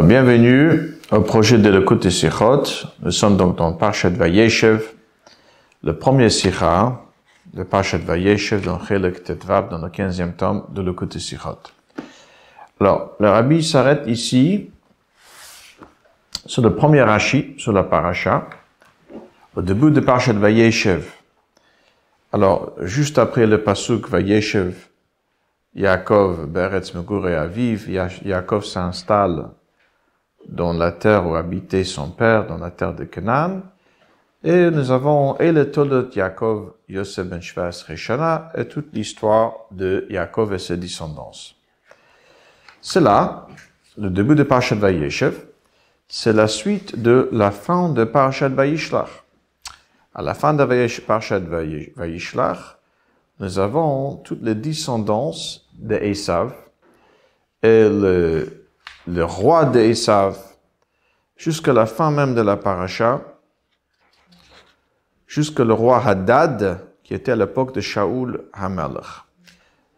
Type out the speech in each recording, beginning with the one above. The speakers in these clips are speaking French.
Bienvenue au projet de l'écoute et Sichot. Nous sommes donc dans Parchat Vayeshev, le premier Sicha de Parchat Vayeshev dans Chelek Tetvab, dans le 15e tome de l'écoute Sichot. Alors, le rabbi s'arrête ici sur le premier Rashi, sur la Paracha, au début de Parchat Vayeshev. Alors, juste après le Pasuk Vayeshev, Yaakov, Beretz, Mugur et Aviv, Yaakov s'installe dans la terre où habitait son père, dans la terre de Canaan. Et nous avons et le Tolot Yaakov, Yosef ben Shvas Rechana, et toute l'histoire de Yaakov et ses descendants. C'est là, le début de Parashat Vayeshev, c'est la suite de la fin de Parashat Vayishlach. À la fin de Parashat Vayishlach, nous avons toutes les descendances d'Esav et le le roi d'Esav, jusqu'à la fin même de la paracha, jusqu'à le roi Hadad, qui était à l'époque de Shaul Hamelach.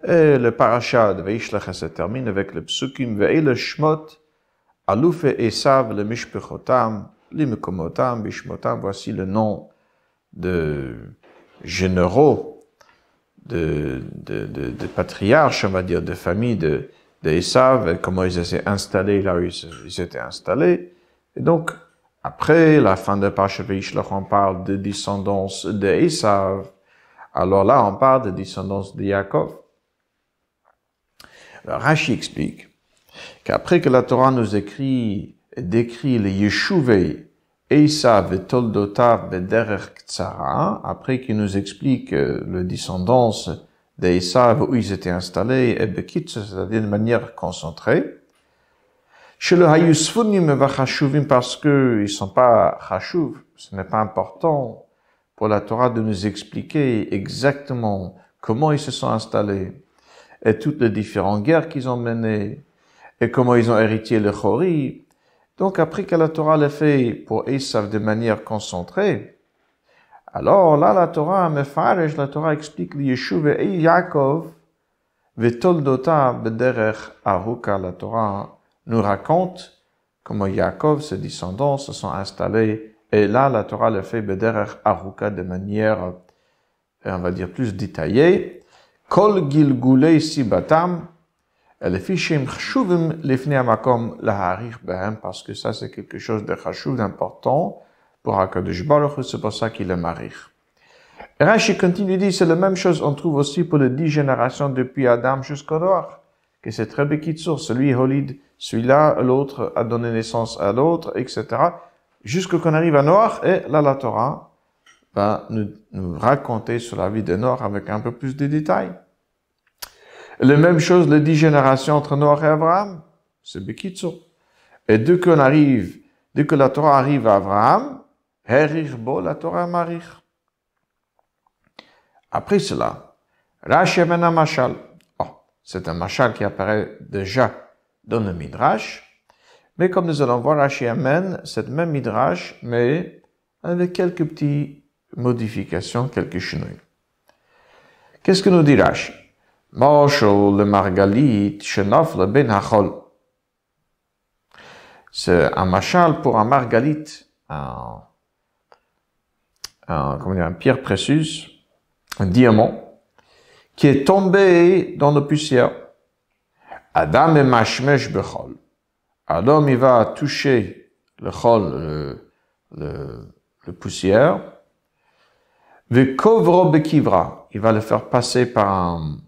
Et le paracha de Veishlach se termine avec le psukim Ve'il Shmot, Aluf et Esav, le Mishpechotam, Limkomotam Bishmotam, voici le nom de généraux, de, de, de, patriarches, on va dire, de familles, de, d'Esav, comment ils étaient installés là où ils, étaient installés. Et donc, après la fin de là on parle de descendance d'Esav. Alors là, on parle de descendance de Yaakov. Rashi explique qu'après que la Torah nous écrit, décrit les Yeshuvei, Esav et Toldotav bederer Tzara, après qu'il nous explique euh, le descendance ils savent où ils étaient installés, et bekit, c'est-à-dire de manière concentrée. Chez le hayusfunim parce qu'ils ne sont pas chashuv, ce n'est pas important pour la Torah de nous expliquer exactement comment ils se sont installés, et toutes les différentes guerres qu'ils ont menées, et comment ils ont hérité le chori. Donc après que la Torah l'ait fait pour savent de manière concentrée, alors là, la Torah, me Mefarech, la Torah explique Yeshuv et Yaakov, V'toldota Bederech Aruka, la Torah nous raconte comment Yaakov, ses descendants, se sont installés. Et là, la Torah le fait Bederech Aruka de manière, euh, on va dire, plus détaillée. Kol Gilgulei Sibatam, elle fichim chashuvim lefne amakom behem, parce que ça c'est quelque chose de chashuv d'important pour Akadosh Baruch c'est pour ça qu'il est marié. Rashi continue dit, c'est la même chose, on trouve aussi pour les dix générations depuis Adam jusqu'au Noir, que c'est très Bekitsur, celui holide, celui-là, l'autre a donné naissance à l'autre, etc. Jusqu'à qu'on arrive à Noir, et là, la Torah va nous, raconter sur la vie de Noir avec un peu plus de détails. La même chose, les dix générations entre Noir et Abraham, c'est Bekitsur. Et dès qu'on arrive, dès que la Torah arrive à Abraham, la Torah Après cela, Rashi ben Machal. Oh, c'est un Machal qui apparaît déjà dans le Midrash. Mais comme nous allons voir, Rashi amène cette même Midrash, mais avec quelques petites modifications, quelques chenouilles. Qu'est-ce que nous dit Rashi? le Margalit, shenof le Ben C'est un machal pour un margalit, un, comment dire, pierre précieuse, un diamant, qui est tombé dans la poussière. Adam et Mashmesh Bechol. Adam, il va toucher le chol, le, euh, le, le poussière. Ve kovro Il va le faire passer par un,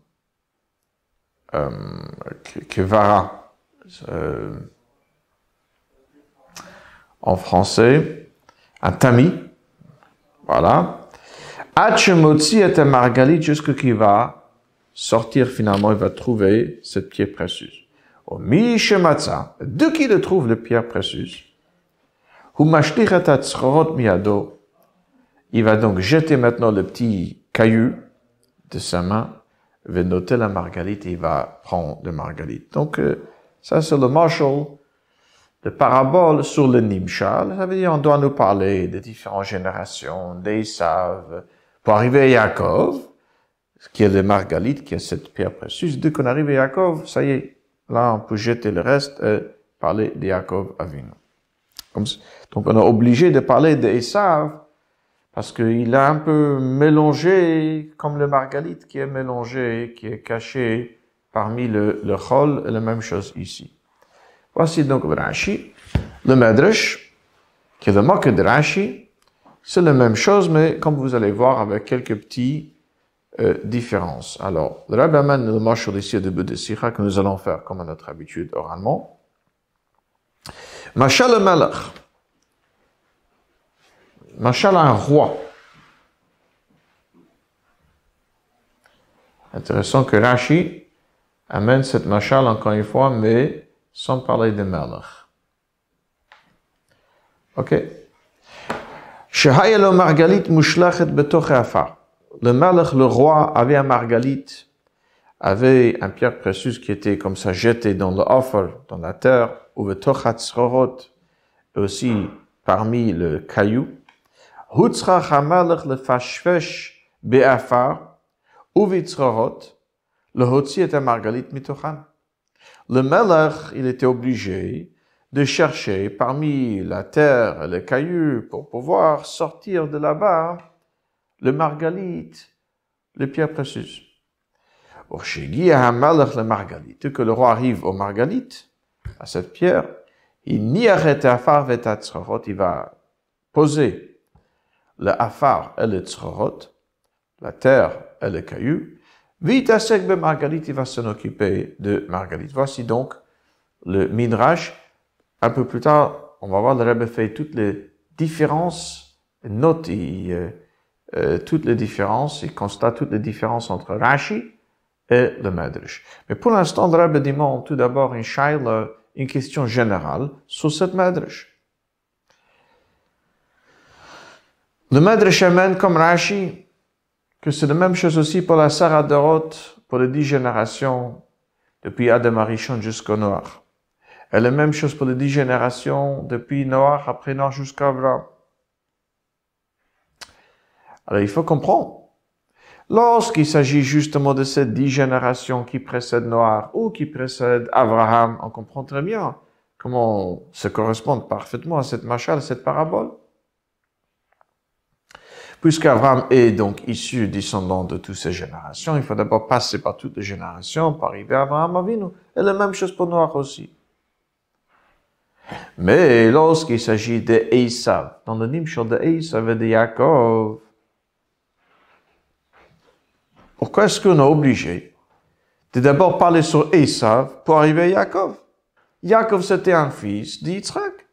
kevara. Euh, euh, en français, un tamis voilà. est un Margalit jusqu'à qu'il va sortir finalement, il va trouver cette pierre précieuse. Au de qui le trouve le pierre précieuse, il va donc jeter maintenant le petit caillou de sa main, il va noter la margalite et il va prendre la margalite. Donc, euh, ça c'est le marshal de parabole sur le Nimshal. Ça veut dire on doit nous parler des différentes générations, des pour arriver à Yaakov, qui est le margalite qui est cette pierre précieuse. Dès qu'on arrive à Yaakov, ça y est, là on peut jeter le reste et parler de Yaakov Avinu. donc on est obligé de parler des parce qu'il a un peu mélangé, comme le margalite qui est mélangé, qui est caché parmi le, le chol, et la même chose ici. Voici donc Rashi. Le Madrash, qui est le moque de Rashi, c'est la même chose, mais comme vous allez voir, avec quelques petites euh, différences. Alors, le amène le le ici au début de Sicha, que nous allons faire comme à notre habitude oralement. Machal malach. Machal un roi. Intéressant que Rashi amène cette machal encore une fois, mais sans parler de malheur. Ok margalit Le Malach, le roi, avait un margalit, avait un pierre précieuse qui était comme ça jeté dans le offer, dans la terre, ou aussi parmi le caillou. Hutzrach hamalach le fashvesh be'afar, vitzrorot le hotzi était margalit mitochan le Melech, il était obligé de chercher parmi la terre et les cailloux pour pouvoir sortir de là-bas le margalite, les pierres précieuses. le margalite, que le roi arrive au margalite, à cette pierre, il n'y arrête la vetat il va poser le afar et le tsrorot, la terre et les cailloux, Vitasek de Margarit, il va s'en occuper de Marguerite. Voici donc le Midrash. Un peu plus tard, on va voir, le Rabbe fait toutes les différences, note euh, euh, toutes les différences, il constate toutes les différences entre Rashi et le Midrash. Mais pour l'instant, le Rabbe demande tout d'abord une, une question générale sur cette Midrash. Le Midrash amène comme Rashi que c'est la même chose aussi pour la Sarah de Roth, pour les dix générations, depuis Adam Arishon jusqu'au Noir. Et la même chose pour les dix générations, depuis Noir, après Noir jusqu'à Abraham. Alors il faut comprendre. Lorsqu'il s'agit justement de ces dix générations qui précèdent Noir ou qui précèdent Abraham, on comprend très bien comment se correspondent parfaitement à cette machal, cette parabole. Puisqu'Abraham est donc issu, descendant de toutes ces générations, il faut d'abord passer par toutes les générations pour arriver à Abraham Avinu. Et la même chose pour Noir aussi. Mais lorsqu'il s'agit de dans le Nimshon de et de Yaakov, pourquoi est-ce qu'on a obligé de d'abord parler sur Esav pour arriver à Yaakov Yaakov, c'était un fils d'Yitzhak.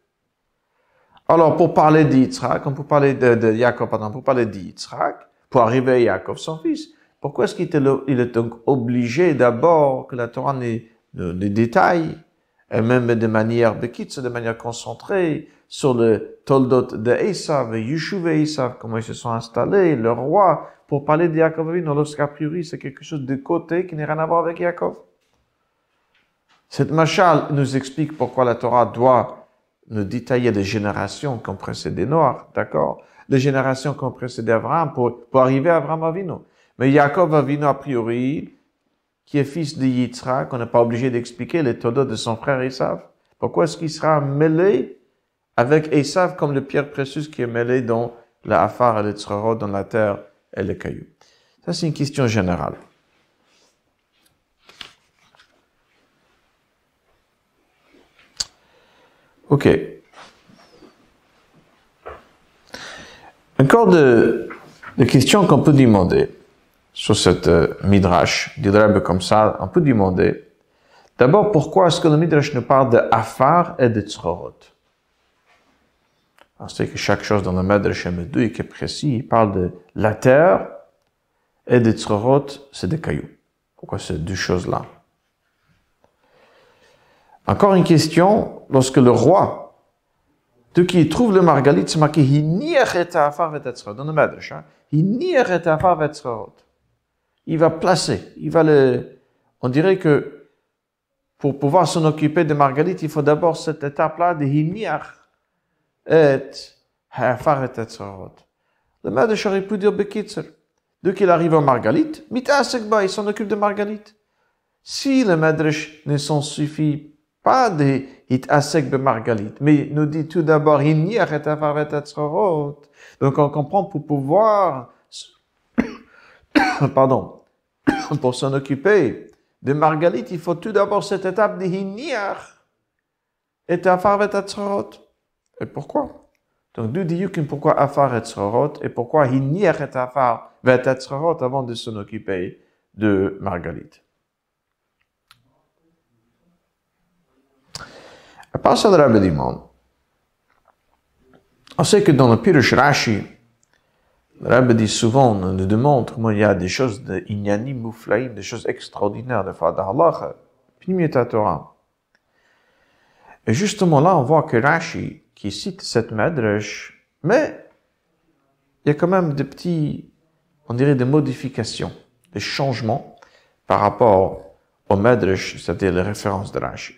Alors, pour parler d'Yitzhak, pour parler de, de Jacob, pardon, pour parler d'Yitzhak, pour arriver à Jacob, son fils, pourquoi est-ce qu'il est donc obligé d'abord que la Torah n'ait les détails, et même de manière bekitz, de manière concentrée, sur le toldot de Esav, Yushuv et Esav, comment ils se sont installés, le roi, pour parler de Jacob, priori c'est quelque chose de côté qui n'a rien à voir avec Jacob. Cette machal nous explique pourquoi la Torah doit nous dit, des générations qui ont précédé Noir, d'accord les générations qui ont précédé Abraham pour, pour arriver à Abraham Avino. Mais Jacob Avino, a priori, qui est fils de Yitzhak, qu'on n'est pas obligé d'expliquer les de son frère Esav. Pourquoi est-ce qu'il sera mêlé avec Esav comme le pierre précieuse qui est mêlé dans la Afar et le Tzroro, dans la terre et le cailloux Ça, c'est une question générale. Ok. Encore de, questions qu'on peut demander sur cette euh, midrash, d'Idrab comme ça, on peut demander d'abord pourquoi est-ce que le midrash nous parle de Afar et de Tzorot C'est que chaque chose dans le midrash M2 qui est précis, il parle de la terre et de Tzorot, c'est des cailloux. Pourquoi ces deux choses-là encore une question, lorsque le roi, de qui trouve le margalit, c'est marqué, dans le Medrash, hein. il va placer, il va le... On dirait que pour pouvoir s'en occuper de margalit, il faut d'abord cette étape-là de hiniach et hafar et Le Medrash aurait pu dire bekitzer. Dès qu'il arrive au margalit, il s'en occupe de margalit. Si le Medrash ne s'en suffit pas, pas des it de margalit » mais nous dit tout d'abord vet atzorot. Donc on comprend pour pouvoir, pardon, pour s'en occuper de margalit, il faut tout d'abord cette étape de hiniar et atzorot. Et pourquoi? Donc nous dit pourquoi afar etzorot et pourquoi hiniar et afar avant de s'en occuper de margalit. À part ça, le Rabbi demande, on sait que dans le Pirush Rashi, le Rabbi dit souvent, on nous demande comment il y a des choses de ou flaïm, des choses extraordinaires de fadah Allah, ta Et justement là, on voit que Rashi, qui cite cette madrash, mais il y a quand même des petits, on dirait des modifications, des changements par rapport au madrash, c'est-à-dire les références de Rashi.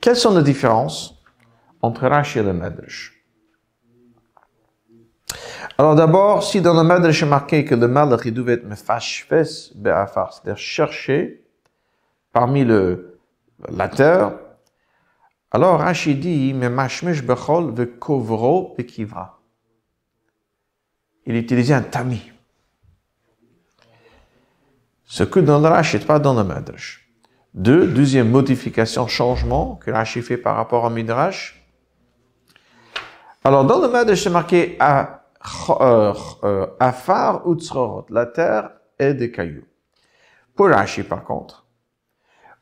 Quelles sont les différences entre Rashi et le Medrash Alors d'abord, si dans le Medrash est marqué que le Malach il devait être mefashfes be'afar, c'est-à-dire chercher parmi le, la terre, alors Rashi dit mashmesh bechol ve kovro bekivra. Il utilisait un tamis. Ce que dans le Rashi n'est pas dans le Medrash deuxième modification, changement que Rashi fait par rapport au Midrash. Alors, dans le Midrash, c'est marqué à euh, euh, Afar Utsrorot, la terre et des cailloux. Pour Rashi, par contre,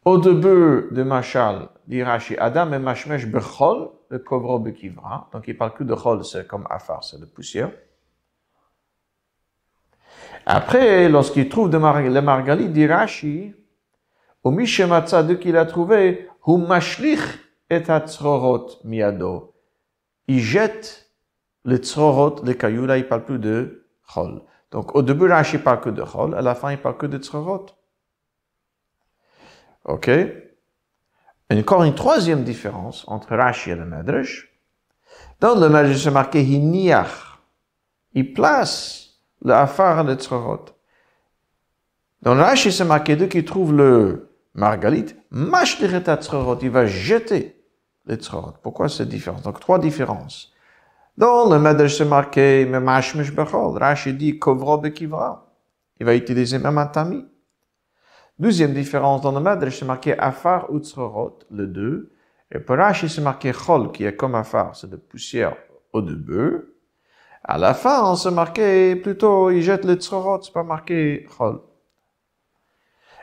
au début de Machal, dit Rashi, Adam et Mashmesh Bechol, le Kovro Bekivra. Donc, il parle que de Chol, c'est comme Afar, c'est de poussière. Après, lorsqu'il trouve de le Margali, dit Rashi, Omishematsa, de qu'il a trouvé, Humashlich et Hatzrorot miado. Il jette les tzrorot, les cailloux, là, il parle plus de chol. Donc, au début, Rashi il parle que de chol, à la fin, il parle que de tzrorot. Ok? encore une troisième différence entre Rashi et le Madrash. Dans le Medrash, c'est marqué hiniach. Il place le afar le tzrorot. Dans Rashi, c'est marqué deux qui trouve le Margalit, il va jeter les Tsrorot. Pourquoi cette différence Donc, trois différences. Dans le Medrash, c'est marqué, mesh Bechol. Rashi dit, Kovro Il va utiliser même un tamis. Deuxième différence dans le Medrash, c'est marqué Afar ou le deux. Et pour Rashi, c'est marqué Chol, qui est comme Afar, c'est de poussière au bœufs. À la fin, on s'est marqué, plutôt, il jette les Tsrorot, c'est pas marqué Chol.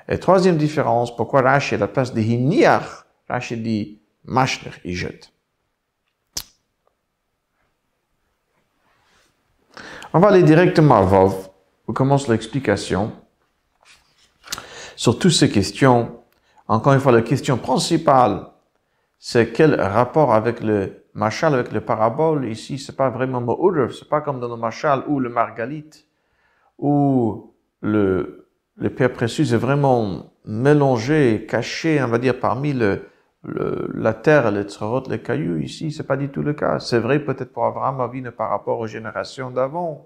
Et troisième différence, pourquoi Rashi, à la place de hiniach, Rashi dit Machner il jette. On va aller directement à Vov, où commence l'explication sur toutes ces questions. Encore une fois, la question principale, c'est quel rapport avec le machal, avec le parabole. Ici, c'est pas vraiment ce c'est pas comme dans le machal ou le Margalit ou le le Père précieux est vraiment mélangé, caché, on va dire, parmi le, la terre, les tserot, les cailloux. Ici, c'est pas du tout le cas. C'est vrai peut-être pour Abraham vie par rapport aux générations d'avant.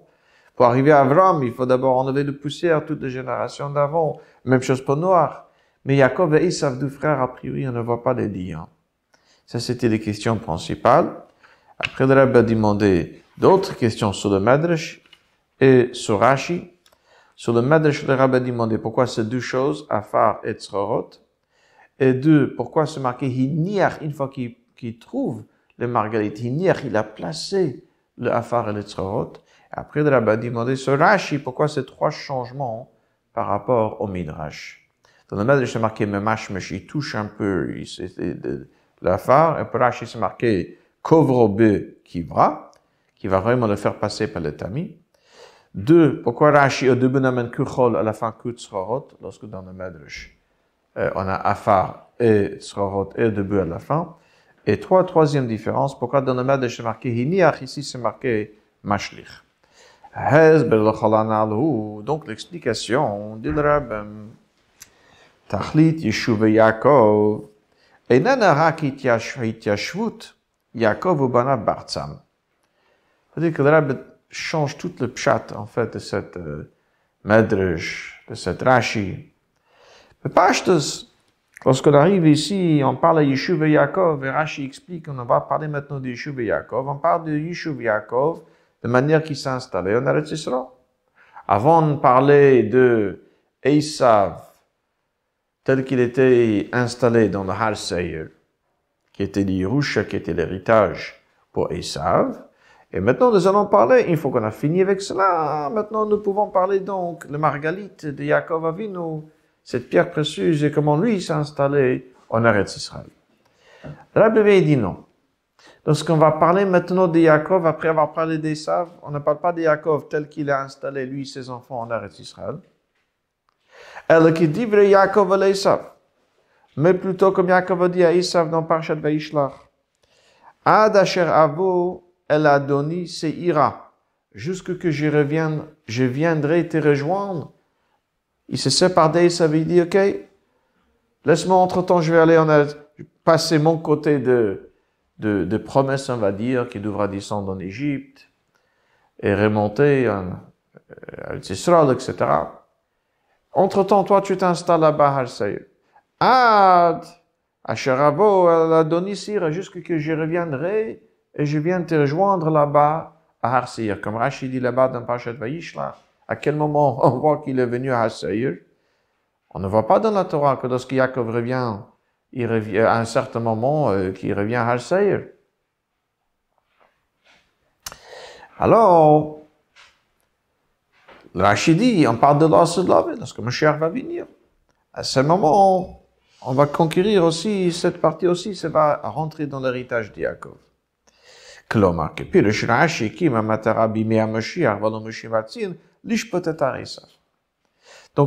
Pour arriver à Avram, il faut d'abord enlever de poussière toutes les générations d'avant. Même chose pour Noir. Mais Jacob et Isaac, deux frères, a priori, on ne voit pas les liens. Ça, c'était les questions principales. Après, le Rabbi a demandé d'autres questions sur le Madrash et sur Rashi. Sur le Madesh, le rabbin demandé pourquoi ces deux choses, Afar et Tzorot, et deux, pourquoi se marquer Hiniach, une fois qu'il trouve le Margarit, Hiniach, il a placé le Afar et le Tzorot. Après, le rabbin demandé sur Rashi, pourquoi ces trois changements par rapport au Midrash. Dans le Madesh, c'est marqué Memash, mais il touche un peu l'Afar, et pour Rashi, c'est marqué Kovrobe Kivra, qui va vraiment le faire passer par le tamis. Deux, pourquoi Rashi a deux bonhommes kuchol à la fin que lorsque dans le Medrash, euh, on a afar et tsrahot et deux à la fin. Et trois, troisième différence, pourquoi dans le Medrash c'est marqué hiniach, ici c'est marqué mashlich. Donc l'explication dit le rabbin, תכלית יישובי יעקב איננה רק התיישבות Yaakov ובניו בארצם. C'est-à-dire que le change tout le chat en fait, de cette euh, de cette rashi. Mais juste lorsqu'on arrive ici, on parle à Yeshuv Yaakov, et Rashi explique, on va parler maintenant de Yeshuv Yaakov, on parle de Yeshuv Yaakov de manière qui s'est on en Eretz Avant, de parler de Esav, tel qu'il était installé dans le Har qui était l'Irusha, qui était l'héritage pour Esav. Et maintenant, nous allons parler, il faut qu'on a fini avec cela, maintenant nous pouvons parler donc de Margalite de Yaakov Avinu, cette pierre précieuse et comment lui s'est installé en Eretz Israël. Rabbi dit non. Lorsqu'on va parler maintenant de Yaakov, après avoir parlé d'Esav, on ne parle pas de Yaakov tel qu'il a installé lui ses enfants en Eretz Israël. Elle qui dit vrai Yaakov à mais plutôt comme Yaakov a dit à Esav dans Parchat Vaishlach. Ad asher avo a Adoni ira. Jusque que je revienne, je viendrai te rejoindre. Il se sépare ça veut dire, OK, laisse-moi entre-temps, je vais aller en passer mon côté de, de, promesse, on va dire, qui devra descendre en Égypte et remonter en, à euh, etc. Entre-temps, toi, tu t'installes à Bahar a Ad, c'est Ira jusque que je reviendrai et je viens te rejoindre là-bas à Harsir. Comme Rachid dit là-bas dans Parashat Vaishla. à quel moment on voit qu'il est venu à Harsir On ne voit pas dans la Torah que lorsque Yaakov revient, il revient euh, à un certain moment euh, qu'il revient à Harsir. Alors, Rachid dit, on parle de parce que lorsque cher va venir. À ce moment, on va conquérir aussi, cette partie aussi, ça va rentrer dans l'héritage d'Yaakov. Donc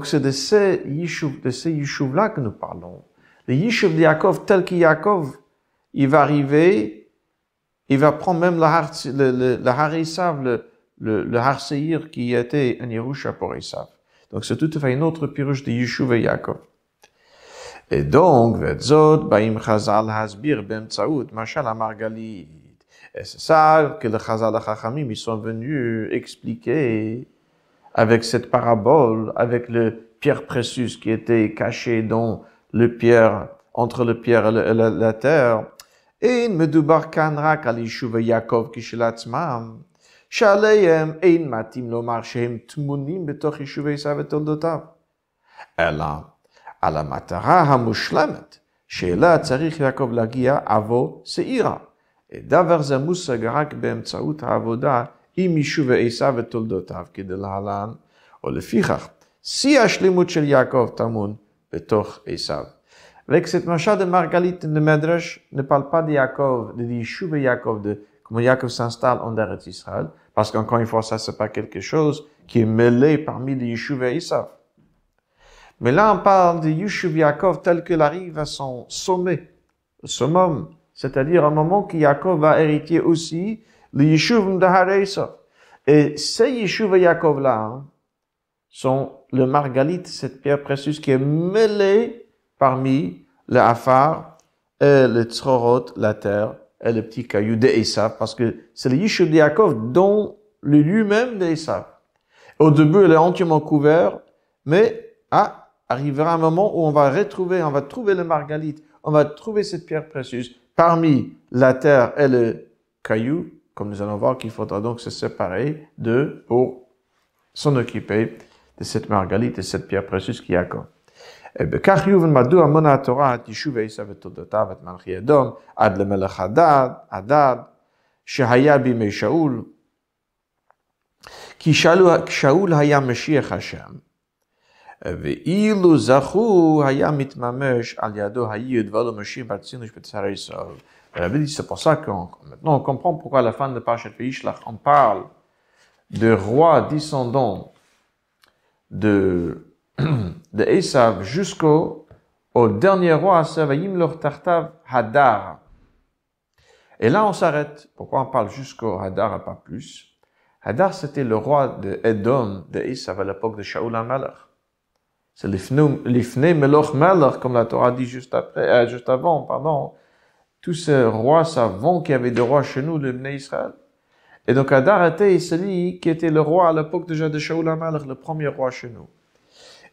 c'est de ces yishuv, de yishuv là que nous parlons. Le yishuv de Yaakov, tel que Yaakov, il va arriver, il va prendre même le har, le, le, le, le, le qui était un Yerusha pour Isav. Donc c'est tout à fait une autre pirouche de Yishuv et Yaakov. Et donc, Vetzot, Baim Chazal, Hasbir, Ben Tsaout, Machal Amargali, et c'est ça que le Chazal HaChamim, ils sont venus expliquer avec cette parabole, avec le pierre précieuse qui était caché dans le pierre, entre le pierre et, la, terre. Et il me dubar kanrak al yishuv Yaakov kishelatzmam, shaleyem ein matim lo marchem tmunim betoch yishuv Yisav et toldotav. Ela, ala matara hamushlamet, שאלה צריך יעקב lagia avo seira. דבר מושג רק באמצעות העבודה עם יישוב עשיו ותולדותיו כדלהלן, או Si שיא shel Yaakov tamun, betoch בתוך עשיו. Avec cette macha de Margalit, le Medrash ne parle pas de Yaakov, de Yeshua Yaakov, de comment Yaakov s'installe en Eretz Israël, parce qu'encore une fois, ça, c'est pas quelque chose qui est mêlé parmi les Yeshua et Mais là, on parle de Yishuv Yaakov tel qu'il arrive à son sommet, le summum, c'est-à-dire un moment que Yaakov va hériter aussi le Yeshuv Harisa Et ces Yeshuv et Yaakov-là hein, sont le margalite, cette pierre précieuse qui est mêlée parmi le afar et le tzorot, la terre, et le petit caillou d'Esav, parce que c'est le Yeshuv de Yaakov dont le lui-même d'Esav. Au début, il est entièrement couvert, mais ah, arrivera un moment où on va retrouver, on va trouver le margalite, on va trouver cette pierre précieuse, parmi la terre et le caillou, comme nous allons voir qu'il faudra donc se séparer de, pour s'en occuper de cette margalite et cette pierre précieuse qui accorde. Et bien, car Yuvan Madou a mona Torah, Tishuve Isavet Todota, Vet Malchi Edom, Ad le Melech Adad, Adad, Shehaya Bime Shaul, Ki Shaul Hayam Meshiach Hashem, c'est pour ça qu'on, maintenant on comprend pourquoi à la fin de pachet Veishlach, on parle de rois descendants de, de Esav jusqu'au dernier roi, Savayim leur Hadar. Et là, on s'arrête. Pourquoi on parle jusqu'au Hadar et pas plus? Hadar, c'était le roi de Edom, de Esav à l'époque de Shaul Amalach. C'est l'ifne meloch meloch, comme la Torah dit juste après, euh, juste avant, pardon. Tous ces rois savants qui avaient des rois chez nous, le Israël. Et donc Adar était celui qui était le roi à l'époque déjà de Shaul HaMelech, le premier roi chez nous.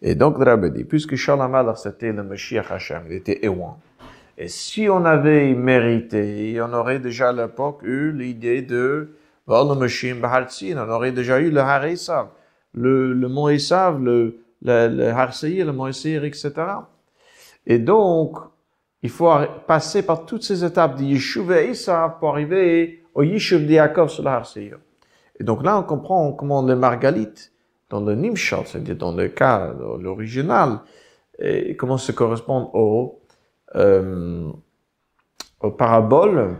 Et donc le dit, puisque Shaul HaMelech c'était le Mashiach Hashem, il était Ewan. Et si on avait mérité, on aurait déjà à l'époque eu l'idée de le Mashim HaShem on aurait déjà eu le Har le, le mont le, le, le le Moïsir, etc. Et donc, il faut passer par toutes ces étapes de Yeshuv et Issa pour arriver au Yeshuv de Yaakov sur le Et donc là, on comprend comment le Margalite, dans le Nimshot, c'est-à-dire dans le cas, l'original, comment se correspond au, euh, aux parabole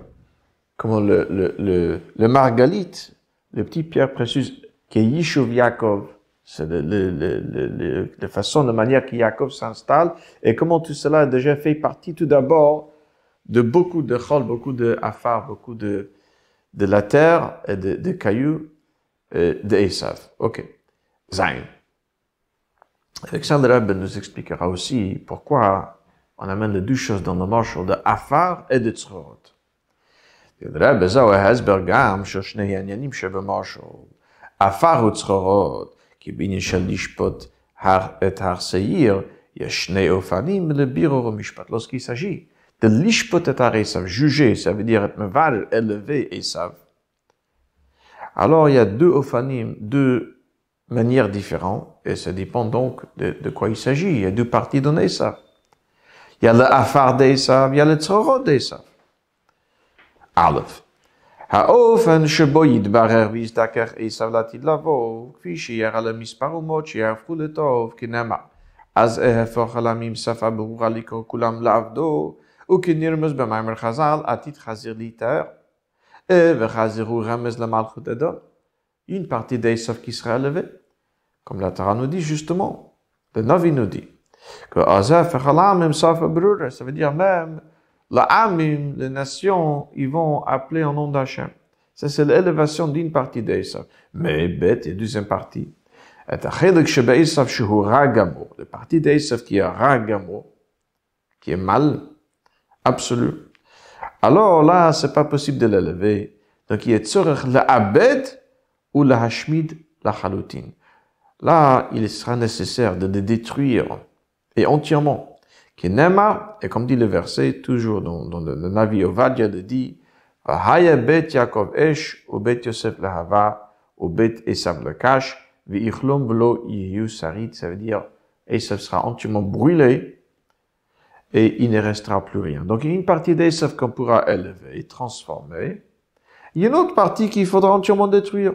comment le, le, le, Margalite, le petit pierre précieuse, qui est Yishuv Yaakov, c'est la façon, la manière que Jacob s'installe et comment tout cela a déjà fait partie tout d'abord de beaucoup de chol, beaucoup de affaires, beaucoup de, de la terre et de, euh, de cailloux d'Esav. Ok. Zayn. Alexandre Rebbe nous expliquera aussi pourquoi on amène les deux choses dans le marché de Afar et de Tzorot. Rebbe Zawa Shoshne Yanyanim Affaires ou כי בעניין של לשפוט את הר שעיר, יש שני אופנים לבירור המשפט. Lorsqu'il s'agit de l'ishpot et Esav, juger, ça veut dire être meval, et Esav. Alors il y a deux ophanim, deux manières différentes, et ça dépend donc de, de quoi il s'agit. Il y a deux parties d'un Esav. Il y a le afar d'Esav, il y a le tzorot d'Esav. Alors. Hao, fenche boïd barer vis-daker e savlatid la vow, fichier à la mis paroumot, chièvre foule tof, qui n'aima. Az-e-fouqalamim safabruraliko kulam la vdo, ou qui n'irmis b'emmer khazal atit khazir liter, e-fouqalamim zlamalchoudedon, une partie des saf qui sera élevée, comme la Torah nous dit justement, le navi nous dit, que az-e-fouqalamim safabruraliko, ça veut dire même... La Amim, les nations, ils vont appeler en nom d'Hachem. Ça, c'est l'élévation d'une partie d'Esav. Mais bête, il y a deuxième partie. Et La partie d'Esav qui est ragamo, qui est mal, absolu. Alors là, c'est pas possible de l'élever. Donc, il est a tzorech la abed ou la hashmid la haloutine. Là, il sera nécessaire de le détruire et entièrement pas, et comme dit le verset, toujours dans, dans le, le Navi Ovadia, de dit, bet Yaakov Esh, ou bet Yosef Lahava, ou bet Esam Lekash, velo sarit, ça veut dire, Esaf sera entièrement brûlé, et il ne restera plus rien. Donc, il y a une partie d'Esaf qu'on pourra élever et transformer. Il y a une autre partie qu'il faudra entièrement détruire.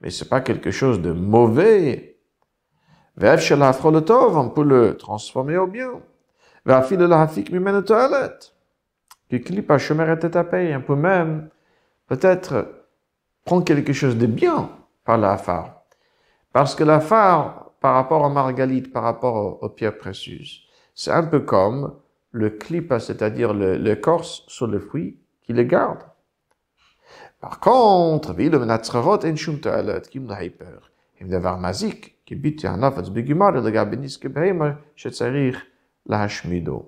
Mais c'est pas quelque chose de mauvais. on peut le transformer au bien. On peut même, peut-être, prendre quelque chose de bien par la phare. Parce que la phare, par rapport aux margalite, par rapport aux, pierres précieuses, c'est un peu comme le clipa, c'est-à-dire le, sur le fruit qui le garde. Par contre, ואילו מנצחרות אין שום תועלת, כי אם להיפר, אם דבר מזיק, כי ביטי הנפץ בגימרי לגבי נזקי בהמה la להשמידו.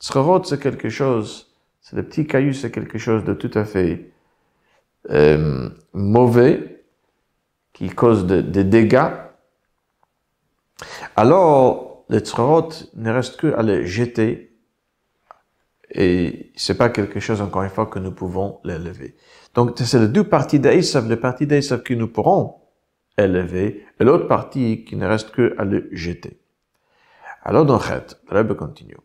Tscherot, c'est quelque chose, c'est le petit caillou, c'est quelque chose de tout à fait euh, mauvais, qui cause des de dégâts. Alors, le tscherot ne reste que à le jeter, et c'est pas quelque chose, encore une fois, que nous pouvons l'élever. Donc, c'est les deux parties d'Aïsav, les parties d'Aïsav que nous pourrons élever, et l'autre partie qui ne reste que à le jeter. Alors, dans Chet, le Rebbe continue.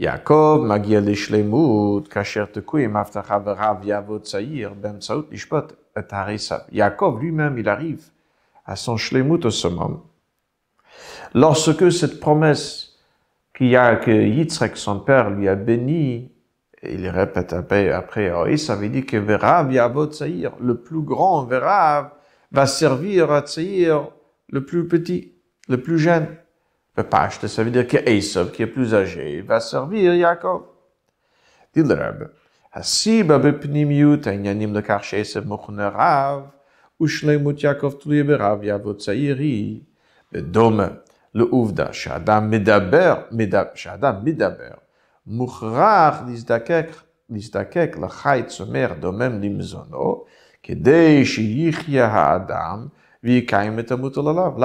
Yaakov magia l'ishlemut, kasher tekui yavot saïr, ben saout et Yaakov lui-même, il arrive à son shlemut au summum. Lorsque cette promesse qu'il y a, que Yitzhak, son père, lui a béni il répète après, oh, ça veut dire que Verav Yavot le plus grand Verav, va servir à Tsaïr, le plus petit, le plus jeune. Pashte, ça veut dire que Esav, qui est plus âgé, va servir Yaakov. Dit le Rebbe, Hasib abepnimiut ainyanim le karche Esav mochne Rav, ושלמות יעקב תלוי ברב dome, le ouvda, shadam medaber, מדבר, shadam medaber, la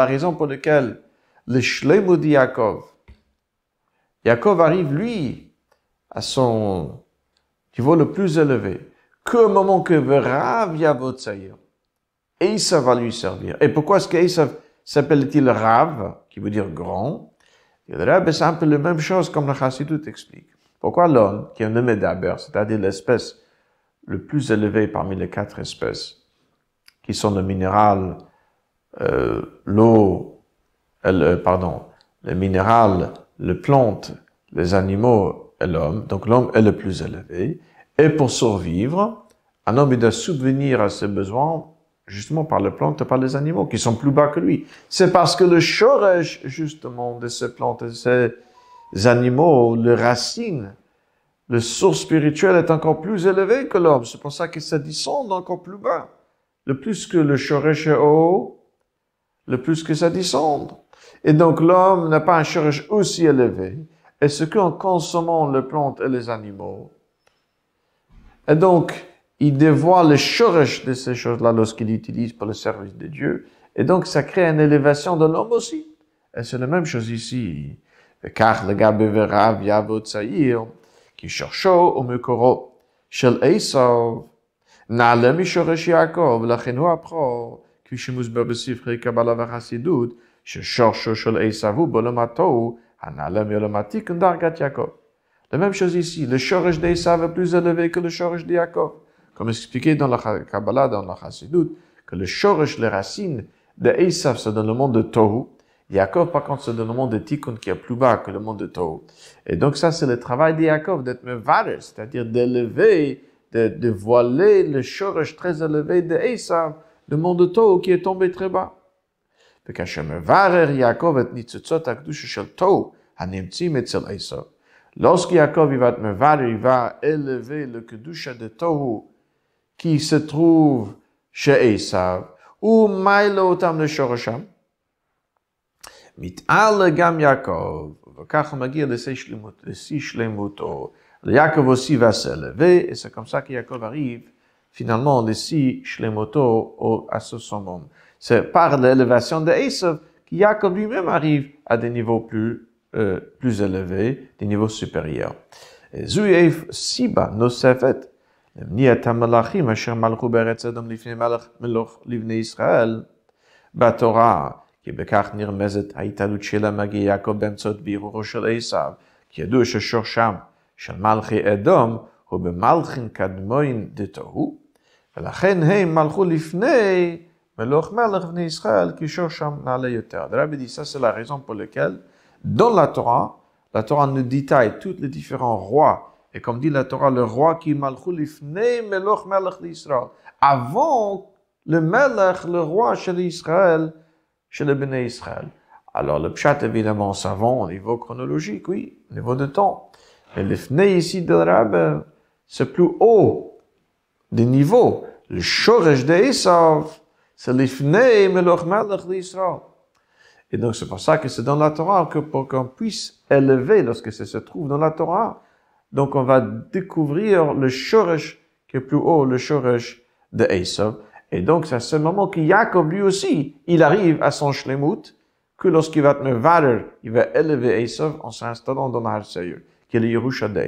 raison pour laquelle le Shlemu dit Yaakov, arrive lui à son niveau le plus élevé, que moment que y'a votre et ça va lui servir. Et pourquoi est-ce que s'appelle-t-il Rav, qui veut dire grand le un peu la même chose comme le tout explique. Pourquoi l'homme, qui est un d'Aber, c'est-à-dire l'espèce le plus élevé parmi les quatre espèces, qui sont le minéral, euh, l'eau, euh, pardon, le minéral, les plantes, les animaux et l'homme, donc l'homme est le plus élevé, et pour survivre, un homme doit subvenir à ses besoins justement par les plantes et par les animaux qui sont plus bas que lui. C'est parce que le chorège, justement, de ces plantes, de ces animaux, les racines, le source spirituel est encore plus élevé que l'homme. C'est pour ça que ça descend encore plus bas. Le plus que le chorège est haut, le plus que ça descend. Et donc l'homme n'a pas un chorège aussi élevé. Et ce qu'en consommant les plantes et les animaux, et donc, il dévoile le chorèche de ces choses-là lorsqu'il utilise pour le service de Dieu. Et donc, ça crée une élévation de l'homme aussi. Et c'est la même chose ici. Car le gars votre saïr, qui cherche au mukoro, shel Esav, na'ale mishoresh la lachenu apro, kishimus babesifre kabbalah vachasidut, ששורשו של עשיו הוא בעולמתו, הנעלה מעולמתי כדרגת יעקב. La même chose ici, le chorage d'Esav est plus élevé que le chorage de comme expliqué dans la Kabbalah, dans la Chassidut, que le shorosh, les racines de c'est dans le monde de Tohu. Yaakov, par contre, c'est dans le monde de Tikkun qui est plus bas que le monde de Tohu. Et donc, ça, c'est le travail de d'être mevarer, c'est-à-dire d'élever, de, de, voiler le shorosh très élevé de le monde de Tohu qui est tombé très bas. Lorsque Yaakov va être mevarer, il va élever le Kedusha de Tohu qui se trouve chez Esav, ou Mailotam le Shorosham. מתעל גם יעקב, וככה Yaakov aussi va ליעקב Et c'est comme כמסה כי יעקב arrive finalement de si shlemoto à ce summum. C'est par l'élévation de que lui-même arrive à des niveaux plus, plus élevés, des niveaux supérieurs. Siba נהיה את המלאכים אשר מלכו בארץ אדום לפני מלך מלוך לבני ישראל בתורה, כי בכך נרמזת ההתעלות של המגיע יעקב באמצעות בירורו של עשיו, כי ידוע ששורשם של מלכי אדום הוא במלכין קדמוין דתוהו, ולכן הם מלכו לפני מלוך מלך בני ישראל, כי שורשם נעלה יותר. רבי דיסס אל הריזון raison pour laquelle לתורה, la Torah, תות לדיפרן רוע. Et comme dit la Torah, le roi qui l'ifnei meloch melech d'Israël. Avant le melech, le roi chez Israël, chez le béné Israël. Alors le pshat évidemment savant au niveau chronologique, oui, au niveau de temps. Mais le ici de l'arabe, c'est plus haut des niveaux. Le shoresh d'Esav, c'est le fne meloch melech d'Israël. Et donc c'est pour ça que c'est dans la Torah que pour qu'on puisse élever, lorsque ça se trouve dans la Torah, donc, on va découvrir le Shoresh qui est plus haut, le Shoresh de Esav. Et donc, c'est à ce moment que Jacob, lui aussi, il arrive à son Shlemut, que lorsqu'il va me valeur, il va élever Esav en s'installant dans la Seir, qui est le Yerusha de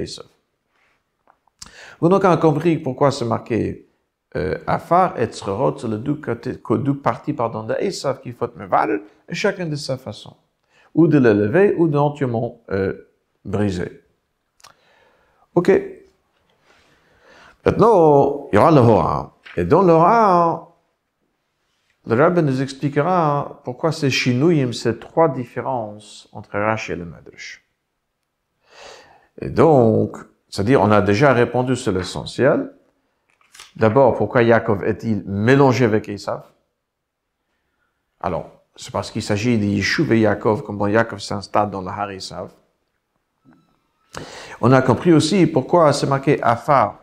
Vous n'avez pas compris pourquoi c'est marqué euh, Afar et sur c'est les deux, côtés, deux parties pardon, de Esav qu'il faut me valeur, chacun de sa façon, ou de l'élever, ou de euh, briser. Ok. Maintenant, il y aura le Hora. Et dans le Hora, le rabbin nous expliquera pourquoi ces a ces trois différences entre Rashi et le Medrash. Et donc, c'est-à-dire, on a déjà répondu sur l'essentiel. D'abord, pourquoi Yaakov est-il mélangé avec Esav Alors, c'est parce qu'il s'agit de et Yaakov, comment Yaakov s'installe dans le Har on a compris aussi pourquoi c'est marqué Afar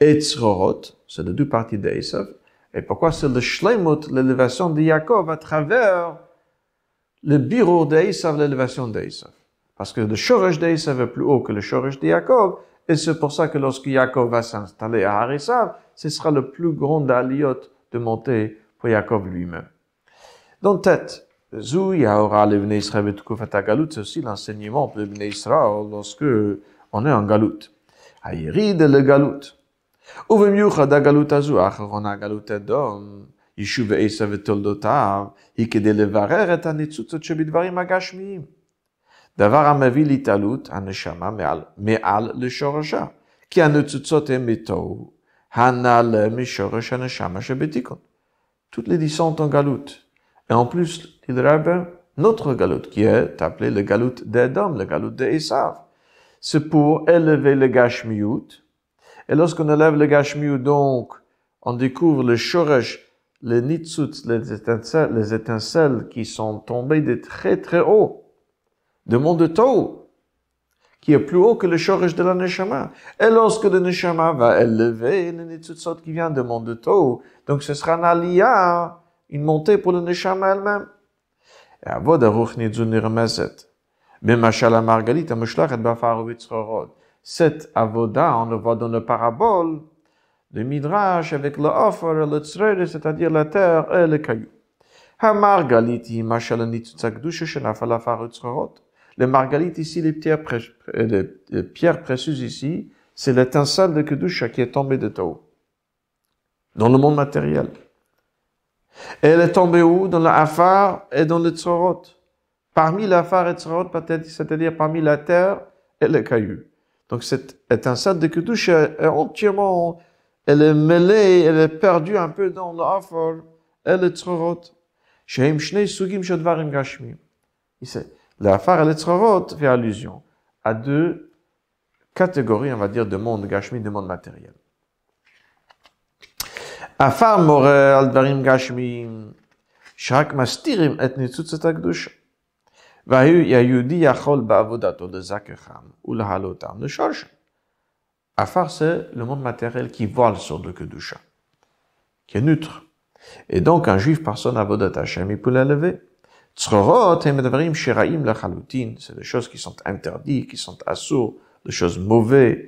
et Tzrorot, c'est les deux parties d'Esav, et pourquoi c'est le Shlemut, l'élévation de Yaakov, à travers le bureau d'Esav, l'élévation d'Esav. Parce que le Shoresh d'Esav est plus haut que le Shoresh de et c'est pour ça que lorsque Yaakov va s'installer à Harisav, ce sera le plus grand aliote de montée pour Yaakov lui-même. Donc, tête, Zou, y'a, ora, le vneisra, vetuko, fata galoute, l'enseignement, le lorsque, on est en galut. Ayri, de le galut. Où v'e mieux, ch'a, da galoute à a galoute à Don, y'choube, et sa vetol d'otard, le et t'en est ma meal, meal, le chorcha, qui a ne t'sout, t'sout, me Toutes les en galut. Et en plus, il le notre galoute, qui est appelée le galoute d'Edom, le galoute d'Esav, c'est pour élever le Gashmiut. Et lorsqu'on élève le Gashmiut, donc, on découvre le Shoresh, les Nitsuts, les étincelles, les étincelles qui sont tombées de très très haut, de monde de qui est plus haut que le Shoresh de la Neshama. Et lorsque le Neshama va élever le Nitsutsot qui vient de monde de donc ce sera un une montée pour le Neshama elle-même. Et avant de ruchni zu nirmezet, b'mashal margalit ba mushlachet b'afar Cette avoda, on le voit dans le parabole, le midrash avec le offer, le tzrede, c'est-à-dire la terre et le caillou. Ha-margalit hi mashal nitzak dushe shenafal afar Le margalit ici, les pierres, euh, pierres précieuses ici, c'est l'étincelle de Kedusha qui est tombée de Tao, dans le monde matériel. Elle est tombée où Dans l'affaire et dans le tsarot Parmi l'affaire et tsorot, c'est-à-dire parmi la terre et le cailloux. Donc cette étincelle de Kiddush est entièrement, elle est mêlée, elle est perdue un peu dans l'affaire et le tsorot. L'Afar shnei sugim L'affaire et le fait allusion à deux catégories, on va dire, de monde gashmi, de monde matériel afar morer al dvarim gashmim, shrak mastirim et nitzutzet akdusha. והיו יהודי יכול בעבודתו דזק החם ולהעלותם לשורשם. Afar, c'est le monde matériel qui vole sur le Kedusha, qui est neutre. Et donc, un juif, personne son avodat Hashem, il peut l'élever. Tsrorot et medvarim shiraim halutin, c'est des choses qui sont interdites, qui sont assourdes, des choses mauvaises,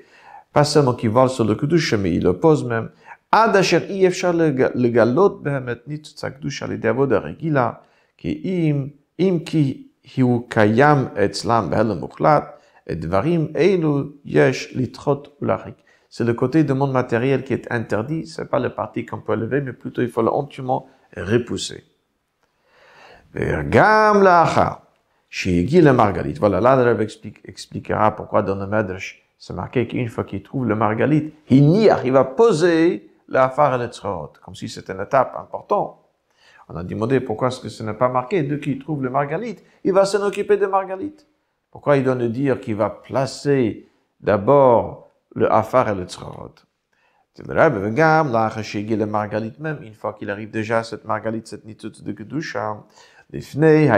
pas seulement qui volent sur le Kedusha, mais il oppose même. עד אשר אי אפשר לגלות בהמתנית צקדוש על ידי עבודה רגילה, כי אם, אם כי הוא קיים אצלם בהלם מוחלט, את דברים אלו יש לדחות ולהרחיק. C'est le côté du monde matériel qui est interdit, c'est pas la partie qu'on peut lever, mais plutôt il faut le honteusement repousser. Vergam lacha, shigi le margalit. Voilà, là, le explique, expliquera pourquoi dans le Medrash, c'est marqué qu'une fois qu'il trouve le margalit, il n'y arrive à poser l'affaire et le comme si c'était une étape importante. On a demandé pourquoi est-ce que ce n'est pas marqué. De qui trouve le margalite, il va s'en occuper de margalite. Pourquoi il doit nous dire qu'il va placer d'abord le afar et le tsrarot le margalit même, une fois qu'il arrive déjà à cette margalit, cette nitut de Kedusha, לפני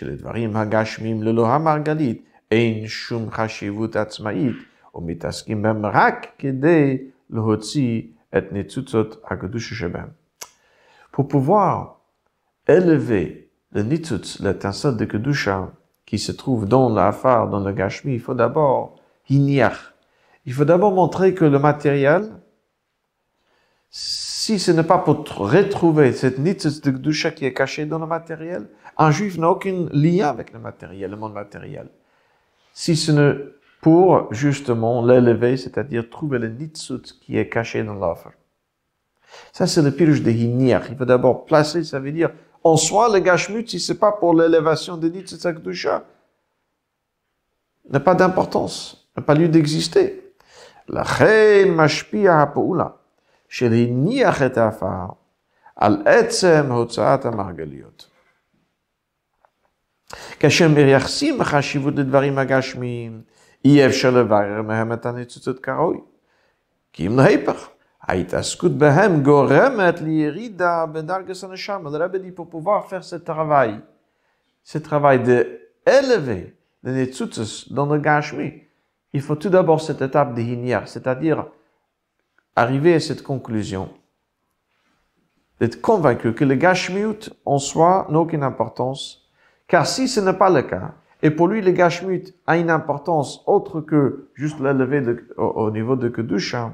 pour pouvoir élever le nitzutz, l'étincelle de Kedusha, qui se trouve dans l'affaire, dans le Gashmi, il faut d'abord... Il faut d'abord montrer que le matériel si ce n'est pas pour retrouver cette nitzut de qui est cachée dans le matériel, un juif n'a aucun lien avec le matériel, le monde matériel. Si ce n'est pour justement l'élever, c'est-à-dire trouver le nitzut qui est caché dans l'offre. Ça, c'est le pirouche de Hinir. Il faut d'abord placer, ça veut dire, en soi, le gashmut, si ce n'est pas pour l'élévation de nitzut Gdusha, n'a pas d'importance, n'a pas lieu d'exister. La mashpia ha'poula. של הניח את העפר על עצם הוצאת המרגליות. כאשר מייחסים חשיבות לדברים הגשמיים, אי אפשר לברר מהם את הניצוצות כראוי. כי אם להיפך, ההתעסקות בהם גורמת לירידה בדרגס הנשמה. לרבי די פופובר פרס את הרווי. זה הרווי דאלווה, דניצוצוס, דונגשמי. Il faut tout d'abord cette étape de Hinyar, cest arriver à cette conclusion, d'être convaincu que le Gashmiut en soi n'a aucune importance, car si ce n'est pas le cas, et pour lui le Gashmiut a une importance autre que juste l'élever au, au, niveau de Kedusha,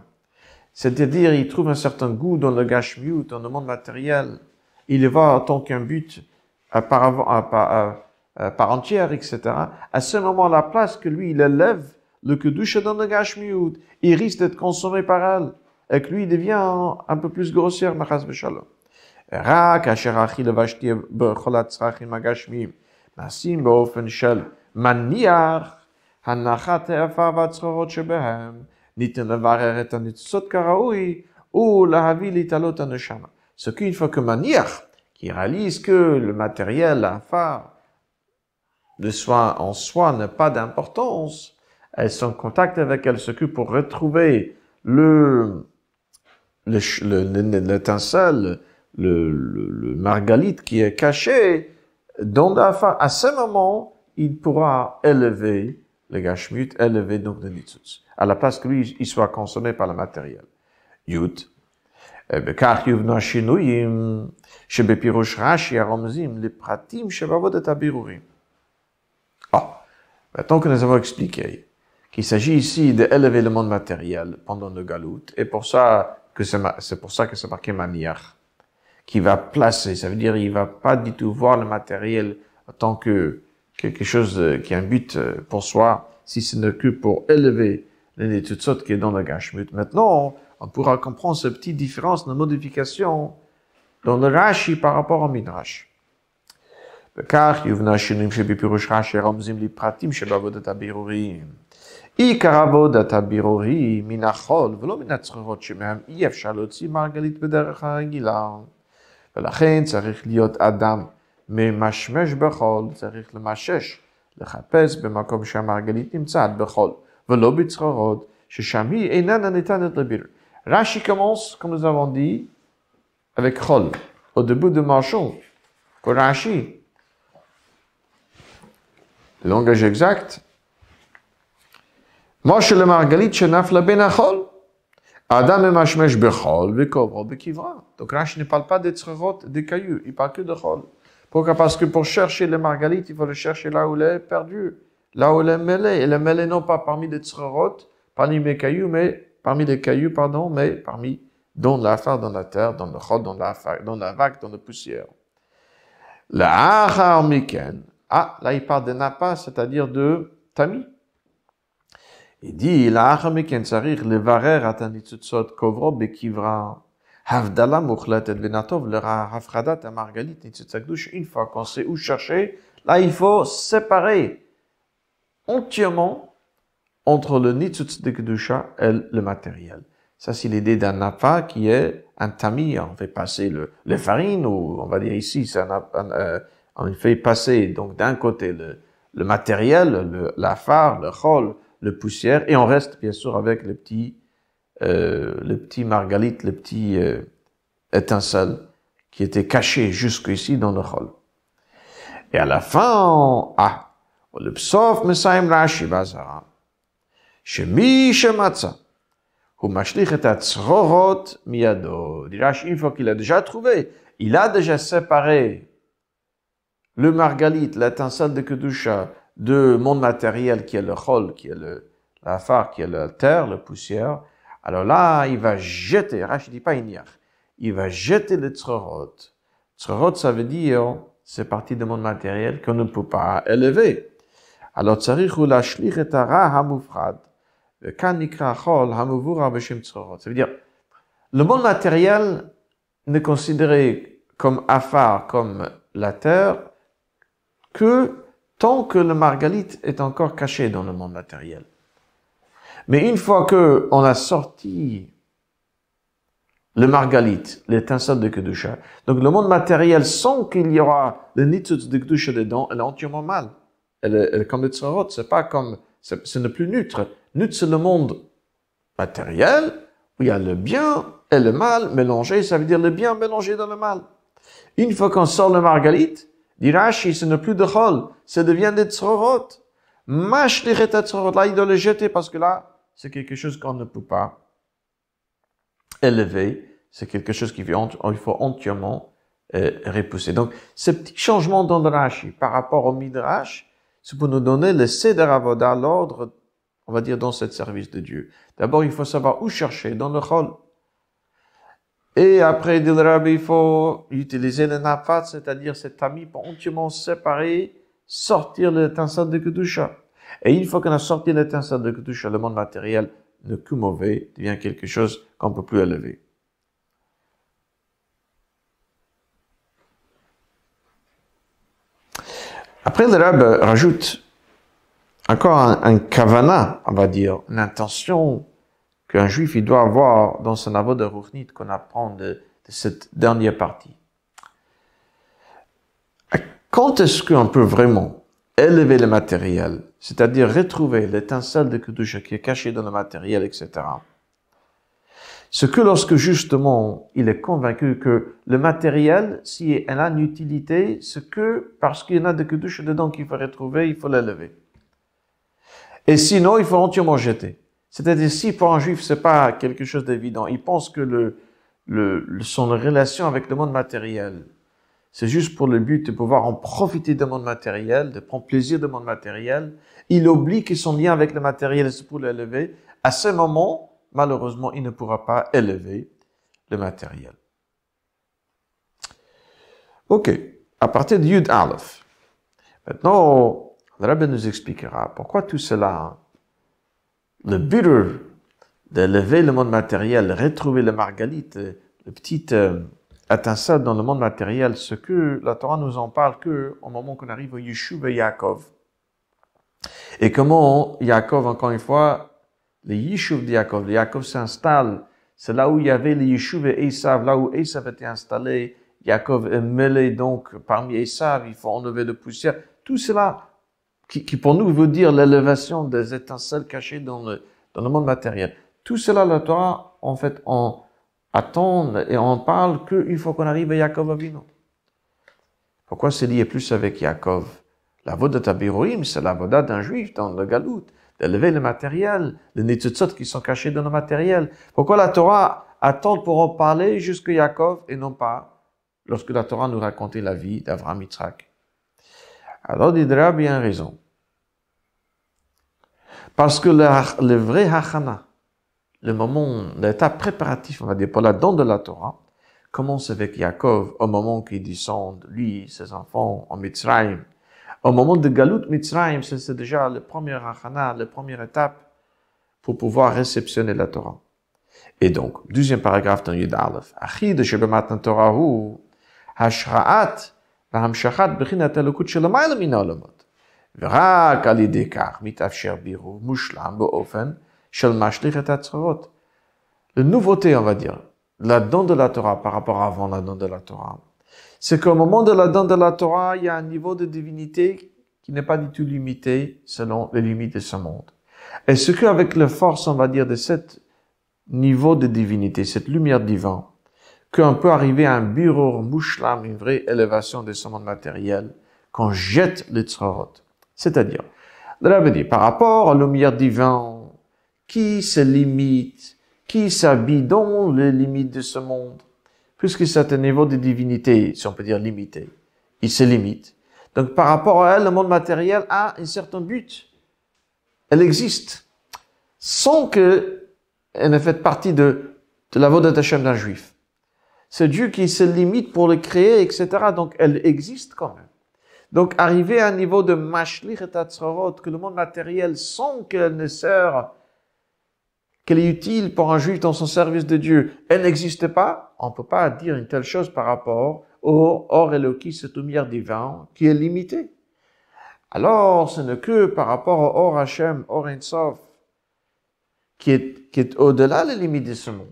c'est-à-dire il trouve un certain goût dans le Gashmiut, dans le monde matériel, il y va en tant qu'un but à euh, par, à, euh, euh, entière, etc. À ce moment-là, place que lui, il élève le Kedusha dans le Gashmiut, il risque d'être consommé par elle et euh, lui devient un peu plus grossier, machas b'shalom. Rak asher achi levashti becholat zrachim agashmim, nasim beofen shel maniach, hanachat efa vatzrorot shebehem, niten levarer et anitzot karaoui, ou lahavi litalot aneshama. Ce une fois que maniach, qui réalise que le matériel, la le soin en soi n'a pas d'importance, elle s'en contacte avec elle, s'occupe pour retrouver le, l'étincelle, le, le, margalite qui est caché dans la à ce moment, il pourra élever le gashmut, élever donc le nitzus, à la place que lui, il soit consommé par le matériel. Yud. בכך יובנו שינויים שבפירוש רש"י le pratim שבעבודת Ah. Maintenant que nous avons expliqué qu'il s'agit ici d'élever le monde matériel pendant le galout, et pour ça, que c'est pour ça que c'est marqué manière, qui va placer, ça veut dire il va pas du tout voir le matériel en tant que quelque chose euh, qui a un but euh, pour soi, si ce n'est que pour élever l'année toute sorte qui est dans le Gashmut. Maintenant, on pourra comprendre cette petite différence de modification dans le Rashi par rapport au Midrash. עיקר עבודת הבירור היא מן החול ולא מן הצרורות שמהם אי אפשר להוציא מרגלית בדרך הרגילה. ולכן צריך להיות אדם ממשמש בחול, צריך למשש, לחפש במקום שהמרגלית נמצאת בחול, ולא בצרורות, ששם היא איננה ניתנת לבירור. רש"י כמוס, כמו nous avons dit, avec Chol, au début de Marchon, pour Rashi. Le langage Moshe le Margalit Shenafla ben Adam et Donc Rashi ne parle pas des tsrerot, des cailloux, il parle que de Chol. Pourquoi Parce que pour chercher le Margalit, il faut le chercher là où il est perdu, là où il est mêlé. Et le mêlé non pas parmi des tsrerot, parmi les cailloux, mais parmi les cailloux, pardon, mais parmi dans l'affaire, dans la terre, dans le Chol, dans la, dans la vague, dans la poussière. La Ah, là il parle de Napa, c'est-à-dire de tamis. Il dit, il a le varer atanitsutsot kovro bekivra. Havdala et venatov le rafradat et margalit nitsutsakdush. Une fois qu'on sait où chercher, là, il faut séparer entièrement entre le nitsuts de kedusha et le matériel. Ça, c'est l'idée d'un napa qui est un tamis. On fait passer le, la farine ou on va dire ici, c'est un, un, euh, on fait passer donc d'un côté le, le matériel, le, la phare, le chol, le poussière, et on reste bien sûr avec le petit, euh, le petit margalite, le petit euh, étincelle qui était caché jusqu'ici dans le hall. Et à la fin, ah, le psof mesayim Rashi bazara, shemi shematza, ou mashlich et atzrorot miado. Rashi, une fois qu'il a déjà trouvé, il a déjà séparé le margalite, l'étincelle de Kedusha, de monde matériel qui est le chol, qui est le, la qui est la terre, la poussière, alors là, il va jeter, dit pas il va jeter le tzrorot. Tzrorot, ça veut dire, c'est partie du monde matériel qu'on ne peut pas élever. Alors, et Ça veut dire, le monde matériel n'est considéré comme afar, comme la terre, que tant que le margalite est encore caché dans le monde matériel. Mais une fois que on a sorti le margalite, l'étincelle de Kedusha, donc le monde matériel, sans qu'il y aura le nitzot de Kedusha dedans, elle est entièrement mal. Elle est, comme le tsarot, c'est pas comme, c'est ne plus neutre. Neutre, c'est le monde matériel, où il y a le bien et le mal mélangés, ça veut dire le bien mélangé dans le mal. Une fois qu'on sort le margalite, Dit ce n'est plus de chol, ça devient des tzorot. les de tzorot. Là, il doit les jeter parce que là, c'est quelque chose qu'on ne peut pas élever. C'est quelque chose qu'il faut entièrement euh, repousser. Donc, ce petit changement dans le par rapport au Midrash, c'est pour nous donner le Seder Avoda, l'ordre, on va dire, dans cette service de Dieu. D'abord, il faut savoir où chercher dans le chol. Et après, il faut utiliser le nafat, c'est-à-dire cet ami pour entièrement séparer, sortir l'étincelle de Kedusha. Et une fois qu'on a sorti l'étincelle de Kedusha, le monde matériel ne plus mauvais, devient quelque chose qu'on ne peut plus élever. Après, le rabbin rajoute encore un, un kavana, on va dire, une intention qu'un juif il doit avoir dans son avocat de Ruchnit qu'on apprend de, cette dernière partie. Quand est-ce qu'on peut vraiment élever le matériel, c'est-à-dire retrouver l'étincelle de Kedusha qui est cachée dans le matériel, etc. Ce que lorsque justement il est convaincu que le matériel, si elle a une utilité, c'est que parce qu'il y en a de Kedusha dedans qu'il faut retrouver, il faut l'élever. Et sinon, il faut entièrement jeter. C'est-à-dire, si pour un juif, c'est pas quelque chose d'évident, il pense que le, son relation avec le monde matériel, c'est juste pour le but de pouvoir en profiter du monde matériel, de prendre plaisir du monde matériel. Il oublie que son lien avec le matériel c'est pour l'élever. À ce moment, malheureusement, il ne pourra pas élever le matériel. Ok, à partir de Yud Aleph. Maintenant, le rabbin nous expliquera pourquoi tout cela hein le but de lever le monde matériel, retrouver les margalite, le petit euh, dans le monde matériel, ce que la Torah nous en parle que au moment qu'on arrive au Yishuv et Yaakov. Et comment Yaakov, encore une fois, le Yishuv de Yaakov, Yaakov s'installe, c'est là où il y avait le Yishuv et Esav, là où Esav était installé, Yaakov est mêlé donc parmi Esav, il faut enlever de poussière. Tout cela, qui, pour nous veut dire l'élévation des étincelles cachées dans le, dans le monde matériel. Tout cela, la Torah, en fait, en attend et on parle qu'une fois qu'on arrive à Yaakov Avinu. Pourquoi c'est lié plus avec Yaakov La voix de c'est la voda d'un juif dans le galout, d'élever le matériel, les netzutzot qui sont cachés dans le matériel. Pourquoi la Torah attend pour en parler jusqu'à Yaakov et non pas lorsque la Torah nous racontait la vie d'Avram Yitzhak Alors, y a bien raison. Parce que le, vrai hachana, le moment, préparatif, on va dire, pour la don de la Torah, commence avec Yaakov au moment qu'il descend, lui, ses enfants, en Mitzrayim. Au moment de Galut Mitzrayim, c'est déjà le premier hachana, la première étape pour pouvoir réceptionner la Torah. Et donc, deuxième paragraphe dans Yud Aleph. Achid Torah, Torahu, hashraat, v'hamshachat bechinat elokut le le Nouveauté, on va dire, la don de la Torah par rapport à avant la don de la Torah, c'est qu'au moment de la don de la Torah, il y a un niveau de divinité qui n'est pas du tout limité selon les limites de ce monde. Et ce qu'avec la force, on va dire, de ce niveau de divinité, cette lumière divine, qu'on peut arriver à un bureau mouchlam, une vraie élévation de ce monde matériel, qu'on jette les tzorot. C'est-à-dire, la dit, par rapport à la lumière divine, qui se limite, qui s'habille dans les limites de ce monde, puisque certains niveau de divinité, si on peut dire limité, il se limite. Donc par rapport à elle, le monde matériel a un certain but. Elle existe, sans que elle ne fait partie de, de la voie d'attachement d'un juif. C'est Dieu qui se limite pour le créer, etc. Donc elle existe quand même. Donc, arriver à un niveau de mashlich et que le monde matériel, sans qu'elle ne sert, qu'elle est utile pour un juif dans son service de Dieu, elle n'existe pas, on ne peut pas dire une telle chose par rapport au or Eloki, cette lumière divin, qui est limitée. Alors, ce n'est que par rapport au or Hachem, « or Ensof, qui est, qui est au-delà des limites de ce monde.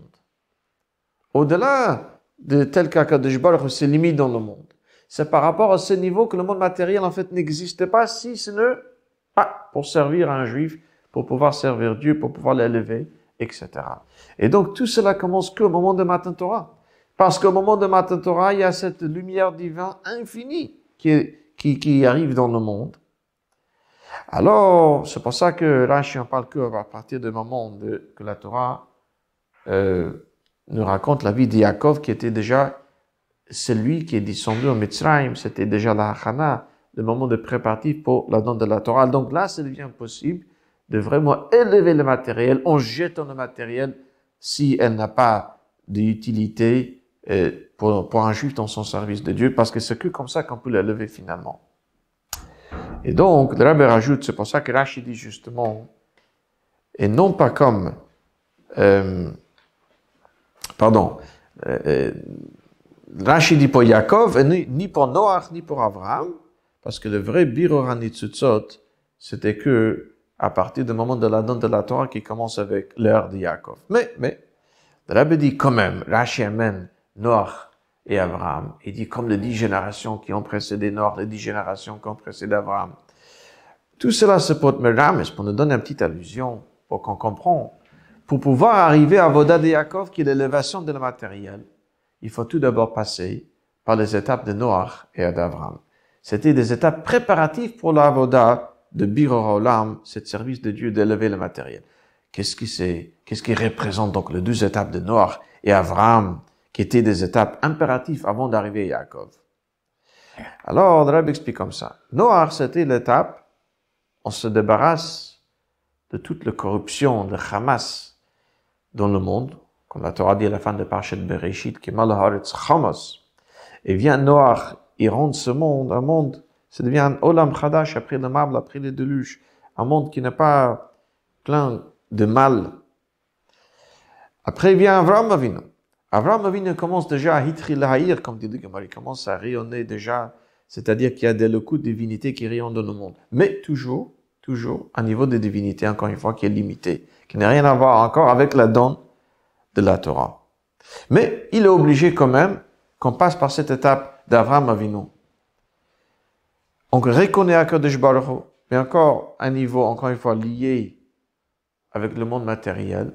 Au-delà de tel qu'Akadosh Baruch ses limites dans le monde c'est par rapport à ce niveau que le monde matériel, en fait, n'existe pas si ce n'est pas pour servir un juif, pour pouvoir servir Dieu, pour pouvoir l'élever, etc. Et donc, tout cela commence qu'au moment de Matin Torah. Parce qu'au moment de Matin Torah, il y a cette lumière divine infinie qui, qui, arrive dans le monde. Alors, c'est pour ça que là, je ne parle que à partir du moment de, que la Torah euh, nous raconte la vie d'Yakov qui était déjà celui qui est descendu en Mitzrayim, c'était déjà la Hachana, le moment de préparatif pour la donne de la Torah. Donc là, ça devient possible de vraiment élever le matériel en jetant le matériel si elle n'a pas d'utilité euh, pour, pour un juif dans son service de Dieu, parce que c'est que comme ça qu'on peut l'élever finalement. Et donc, le rabbin rajoute, c'est pour ça que Rachid dit justement, et non pas comme, euh, pardon, euh, Rashi dit pour Yaakov, ni, pour Noach, ni pour Abraham, parce que le vrai Biroranitsutsot, c'était que à partir du moment de la donne de la Torah qui commence avec l'heure de Yaakov. Mais, mais, le Rabbi dit quand même, Rashi amène Noach et Abraham. Il dit comme les dix générations qui ont précédé Noach, les dix générations qui ont précédé Abraham. Tout cela se porte Rames, pour nous donner une petite allusion, pour qu'on comprenne, pour pouvoir arriver à Voda de Yaakov, qui est l'élévation de la matériel il faut tout d'abord passer par les étapes de Noach et d'Avram. C'était des étapes préparatives pour l'avoda de Olam, ce service de Dieu d'élever le matériel. Qu'est-ce qui c'est, qu'est-ce qui représente donc les deux étapes de Noach et Avram, qui étaient des étapes impératives avant d'arriver à Yaakov? Alors, le explique comme ça. Noach, c'était l'étape, on se débarrasse de toute la corruption de Hamas dans le monde, comme la Torah dit à la fin de Parchet Bereshit, et vient Noach, il rend ce monde, un monde, ça devient un Olam Khadash après le marbre, après les deluches, un monde qui n'est pas plein de mal. Après vient Avram Avinu. Avram Avinu commence déjà à hitri lahir, comme dit le Gemara, il commence à rayonner déjà, c'est-à-dire qu'il y a des locaux de divinité qui rayonnent dans le monde. Mais toujours, toujours, un niveau de divinité, encore une fois, qui est limité, qui n'a rien à voir encore avec la donne la Torah. Mais il est obligé quand même qu'on passe par cette étape d'Avram Avinu. On reconnaît de Baruch mais encore un niveau, encore une fois, lié avec le monde matériel.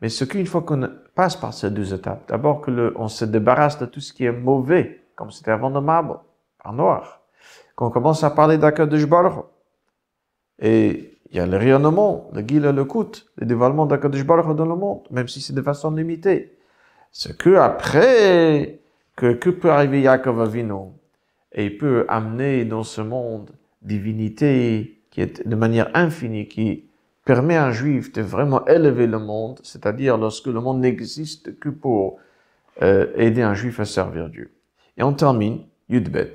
Mais ce qu'une fois qu'on passe par ces deux étapes, d'abord que le, on se débarrasse de tout ce qui est mauvais, comme c'était avant de marbre, en noir, qu'on commence à parler de Baruch et il y a le rayonnement, le guil le le dévoilement d'Akadosh Baruch dans le monde, même si c'est de façon limitée. Ce que après, que, que peut arriver Yaakov Avinu et il peut amener dans ce monde divinité qui est de manière infinie, qui permet à un juif de vraiment élever le monde, c'est-à-dire lorsque le monde n'existe que pour euh, aider un juif à servir Dieu. Et on termine, Yudbet.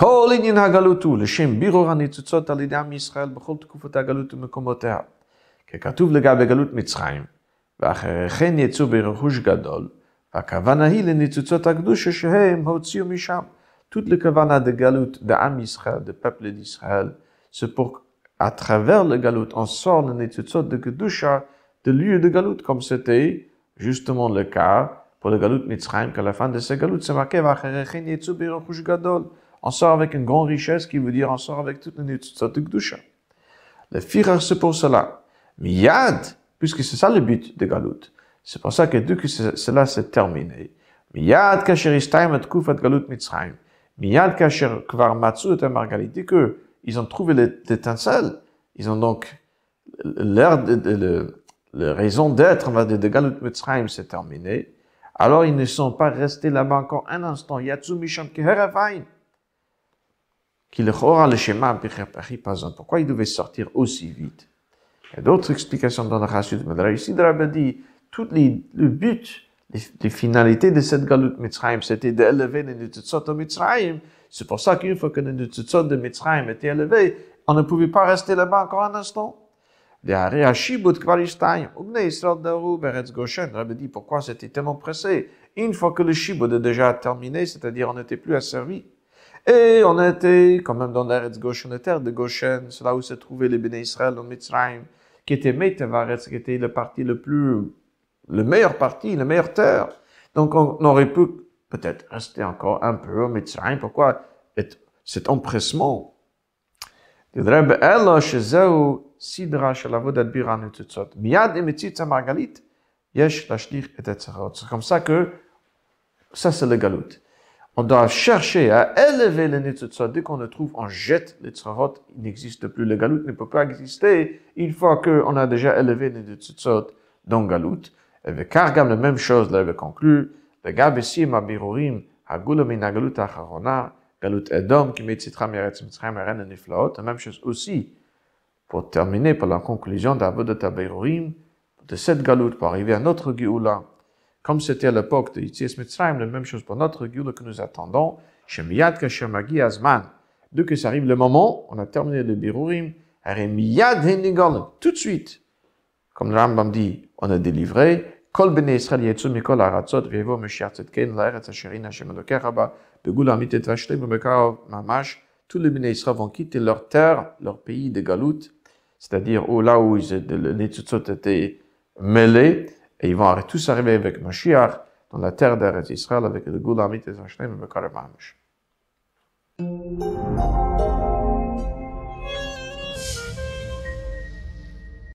Quand il y a une galut, le Shem b'irranit tzutzot al idam Yisrael, beaucoup de kufot galutu mekomateh. Que Katuv le gab galut Mitschaim, va chercher une etzubir gadol, va kavana hil en etzutzot k'dusha Shem haotziu misham. Tout le kavana de galut de l'Am Yisrael, de peuple d'Israël, c'est pour à travers le galut en sort une etzutzot de k'dusha, de lieu de galut comme c'était justement le cas pour le galut Mitschaim, que à la fin de ce galut c'est marqué va chercher une etzubir gadol on sort avec une grande richesse qui veut dire on sort avec toute une étude de Gdusha. Le Firar c'est pour cela. Miyad, puisque c'est ça le but de Galut, C'est pour ça que dès que cela s'est terminé, Miyad Kacher, istaim et Galut Galout mitzraim. Miyad Kacher, kvar matsu et margalit. Dès que ils ont trouvé l'étincelle, ils ont donc l'air de, la raison d'être de, de Galut Mitzrayim s'est terminé. Alors ils ne sont pas restés là-bas encore un instant. Yatsu Misham qu'il le le schéma un. Pourquoi il devait sortir aussi vite Il y a d'autres explications dans la Rassut Madra. Ici, le Rabbi dit, tout le but, les, finalités de cette Galut Mitzrayim, c'était d'élever les Nutsutsot au Mitzrayim. C'est pour ça qu'une fois que les Nutsutsot de Mitzrayim étaient élevés, on ne pouvait pas rester là-bas encore un instant. Rabbi dit pourquoi c'était tellement pressé. Une fois que le Shibud était déjà terminé, c'est-à-dire on n'était plus asservi. Et on était quand même dans l'Eretz Goshen, la terre de Goshen, c'est là où se trouvaient les Béné Israël, au Mitzrayim, qui était Meitavaretz, qui était le parti le meilleur parti, la meilleure terre. Donc on aurait pu peut-être rester encore un peu au Mitzrayim. Pourquoi cet empressement C'est comme ça que ça c'est le galoute. On doit chercher à élever les Nitzutzot. Dès qu'on le trouve, on jette les Tzorot. Il n'existe plus. Le galut ne peut pas exister une fois qu'on a déjà élevé les Nitzutzot dans Galout. Et le Kargam, la même chose, l'avait conclu. Le Gabessim, Abirurim, Hagulomin, Agalut, Acharona, Galut Edom, qui Mitzitram, Yeretz, Mitzram, Eren, Niflaot. La même chose aussi. Pour terminer par la conclusion de Abirurim, de cette Galout, pour arriver à notre Géoula, comme c'était à l'époque de Yitzias Mitzrayim, la même chose pour notre Géoula que nous attendons, Shemiyad Kashemagi Azman. Dès que ça arrive le moment, on a terminé le Birurim, Remiyad tout de suite. Comme le Rambam dit, on a délivré, Kol Bene Mikol Aratzot, Vevo Meshiach Laeretz Asherin Hashem Begula et Vashlim, Mamash, tous les Bene vont quitter leur terre, leur pays de Galout, c'est-à-dire là où les Tzutzot étaient mêlés, et ils vont tous arriver avec Mashiach dans la terre d'Eretz Israël avec le Goulamit et Hashem et le Mamish.